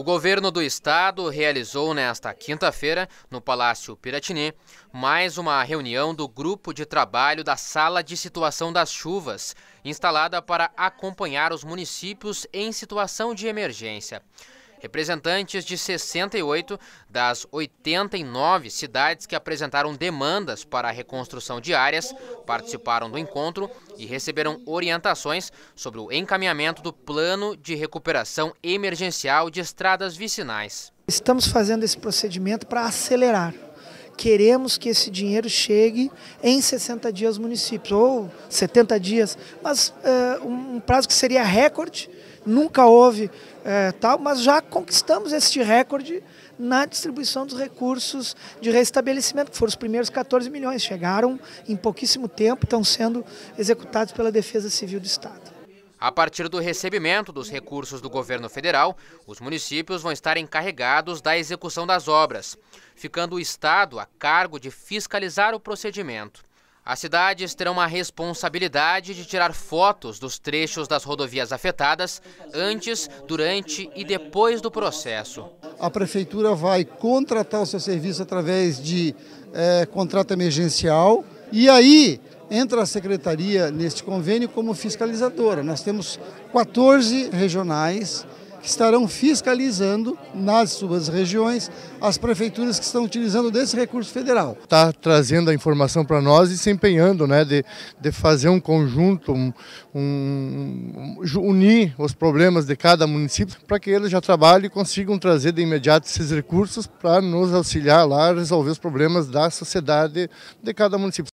O governo do estado realizou nesta quinta-feira, no Palácio Piratini, mais uma reunião do grupo de trabalho da Sala de Situação das Chuvas, instalada para acompanhar os municípios em situação de emergência. Representantes de 68 das 89 cidades que apresentaram demandas para a reconstrução de áreas participaram do encontro e receberam orientações sobre o encaminhamento do plano de recuperação emergencial de estradas vicinais. Estamos fazendo esse procedimento para acelerar queremos que esse dinheiro chegue em 60 dias municípios, ou 70 dias, mas uh, um prazo que seria recorde nunca houve é, tal, mas já conquistamos este recorde na distribuição dos recursos de restabelecimento, que foram os primeiros 14 milhões, chegaram em pouquíssimo tempo, estão sendo executados pela Defesa Civil do Estado. A partir do recebimento dos recursos do governo federal, os municípios vão estar encarregados da execução das obras, ficando o Estado a cargo de fiscalizar o procedimento. As cidades terão a responsabilidade de tirar fotos dos trechos das rodovias afetadas antes, durante e depois do processo. A prefeitura vai contratar o seu serviço através de é, contrato emergencial e aí entra a secretaria neste convênio como fiscalizadora. Nós temos 14 regionais que estarão fiscalizando nas suas regiões as prefeituras que estão utilizando desse recurso federal. Está trazendo a informação para nós e se empenhando né, de, de fazer um conjunto, um, um, unir os problemas de cada município para que eles já trabalhem e consigam trazer de imediato esses recursos para nos auxiliar lá a resolver os problemas da sociedade de cada município.